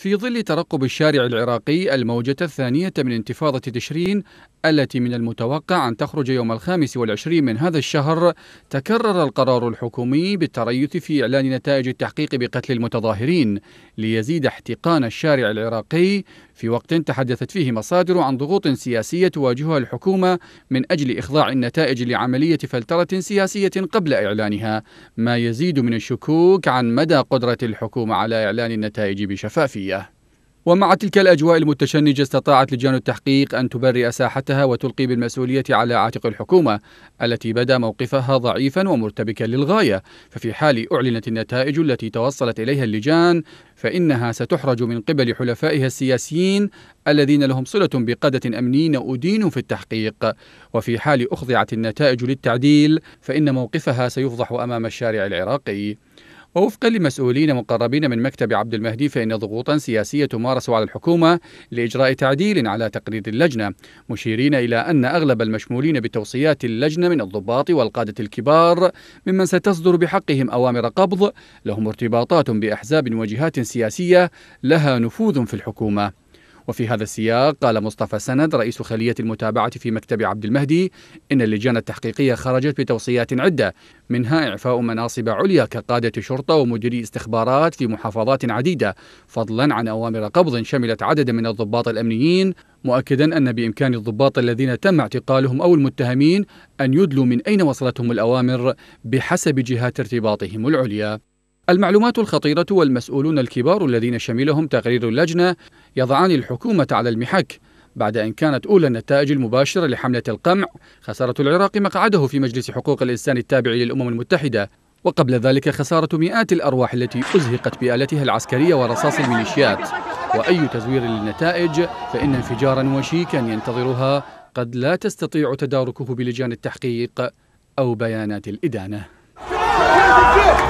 في ظل ترقب الشارع العراقي الموجة الثانية من انتفاضة تشرين التي من المتوقع أن تخرج يوم الخامس والعشرين من هذا الشهر تكرر القرار الحكومي بالتريث في إعلان نتائج التحقيق بقتل المتظاهرين ليزيد احتقان الشارع العراقي في وقت تحدثت فيه مصادر عن ضغوط سياسية تواجهها الحكومة من أجل إخضاع النتائج لعملية فلترة سياسية قبل إعلانها ما يزيد من الشكوك عن مدى قدرة الحكومة على إعلان النتائج بشفافية ومع تلك الأجواء المتشنجة استطاعت لجان التحقيق أن تبرئ ساحتها وتلقي بالمسؤولية على عاتق الحكومة التي بدا موقفها ضعيفا ومرتبكا للغاية ففي حال أعلنت النتائج التي توصلت إليها اللجان فإنها ستحرج من قبل حلفائها السياسيين الذين لهم صلة بقادة أمنيين أدينوا في التحقيق وفي حال أخضعت النتائج للتعديل فإن موقفها سيفضح أمام الشارع العراقي ووفقا لمسؤولين مقربين من مكتب عبد المهدي فإن ضغوطا سياسية تمارس على الحكومة لإجراء تعديل على تقرير اللجنة مشيرين إلى أن أغلب المشمولين بتوصيات اللجنة من الضباط والقادة الكبار ممن ستصدر بحقهم أوامر قبض لهم ارتباطات بأحزاب وجهات سياسية لها نفوذ في الحكومة وفي هذا السياق قال مصطفى سند رئيس خلية المتابعة في مكتب عبد المهدي إن اللجان التحقيقية خرجت بتوصيات عدة منها إعفاء مناصب عليا كقادة شرطة ومديري استخبارات في محافظات عديدة فضلا عن أوامر قبض شملت عددا من الضباط الأمنيين مؤكدا أن بإمكان الضباط الذين تم اعتقالهم أو المتهمين أن يدلوا من أين وصلتهم الأوامر بحسب جهات ارتباطهم العليا المعلومات الخطيرة والمسؤولون الكبار الذين شملهم تقرير اللجنة يضعان الحكومة على المحك بعد أن كانت أولى النتائج المباشرة لحملة القمع خسارة العراق مقعده في مجلس حقوق الإنسان التابع للأمم المتحدة وقبل ذلك خسارة مئات الأرواح التي أزهقت بآلتها العسكرية ورصاص الميليشيات وأي تزوير للنتائج فإن انفجارا وشيكا ينتظرها قد لا تستطيع تداركه بلجان التحقيق أو بيانات الإدانة